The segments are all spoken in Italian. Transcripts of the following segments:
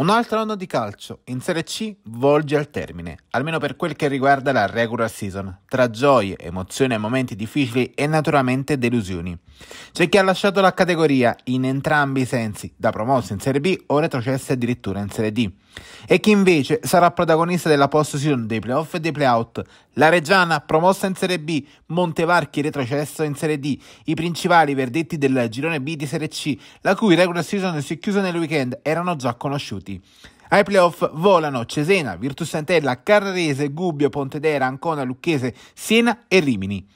Un altro anno di calcio in Serie C volge al termine, almeno per quel che riguarda la regular season, tra gioie, emozioni e momenti difficili e naturalmente delusioni. C'è chi ha lasciato la categoria in entrambi i sensi, da promosso in Serie B o retrocesse addirittura in Serie D. E chi invece sarà protagonista della post-season dei playoff e dei playout, la Reggiana promossa in Serie B, Montevarchi retrocesso in Serie D, i principali verdetti del girone B di Serie C, la cui regular season si è chiusa nel weekend, erano già conosciuti. City. Ai playoff volano Cesena, Virtus Santella, Carrarese, Gubbio, Pontedera, Ancona, Lucchese, Siena e Rimini.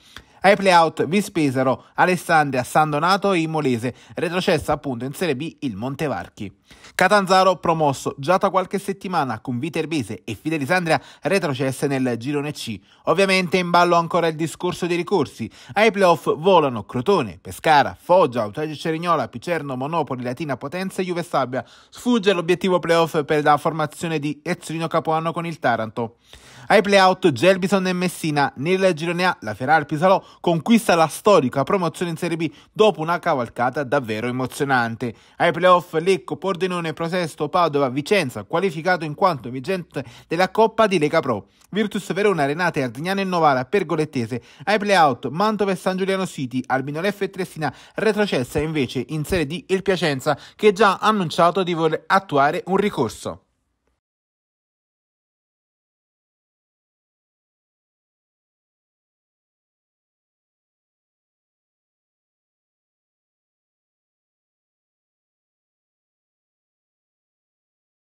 Ai playout vi spesero Alessandria, San Donato e Imolese, retrocessa appunto in Serie B il Montevarchi. Catanzaro promosso già da qualche settimana con Viterbese e Fidelisandria retrocesse nel girone C. Ovviamente in ballo ancora il discorso dei ricorsi. Ai playoff volano Crotone, Pescara, Foggia, Autraggio Cerignola, Picerno, Monopoli, Latina, Potenza e Juve Sabbia. Sfugge l'obiettivo playoff per la formazione di Ezzolino Capoanno con il Taranto. Ai playout Gerbison e Messina nel girone A la Ferrari Pisalò conquista la storica promozione in Serie B dopo una cavalcata davvero emozionante. Ai playoff Lecco, Pordenone, Prosesto, Padova, Vicenza qualificato in quanto vigente della Coppa di Lega Pro. Virtus Verona, Renate, Ardignano e Novara, Pergolettese. Ai playout Mantova e San Giuliano City, Albino F e Trestina retrocessa invece in Serie D il Piacenza che già ha annunciato di voler attuare un ricorso.